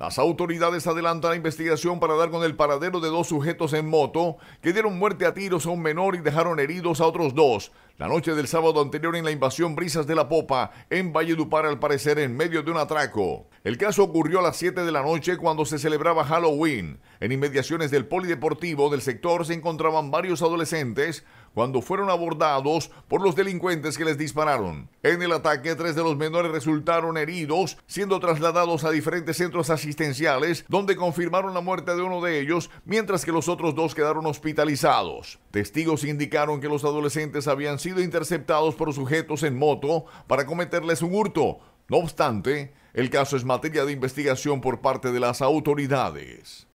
Las autoridades adelantan la investigación para dar con el paradero de dos sujetos en moto que dieron muerte a tiros a un menor y dejaron heridos a otros dos. La noche del sábado anterior en la invasión Brisas de la Popa, en Valledupar, al parecer en medio de un atraco. El caso ocurrió a las 7 de la noche cuando se celebraba Halloween. En inmediaciones del polideportivo del sector se encontraban varios adolescentes cuando fueron abordados por los delincuentes que les dispararon. En el ataque, tres de los menores resultaron heridos, siendo trasladados a diferentes centros asistenciales donde confirmaron la muerte de uno de ellos, mientras que los otros dos quedaron hospitalizados. Testigos indicaron que los adolescentes habían sido interceptados por sujetos en moto para cometerles un hurto no obstante, el caso es materia de investigación por parte de las autoridades.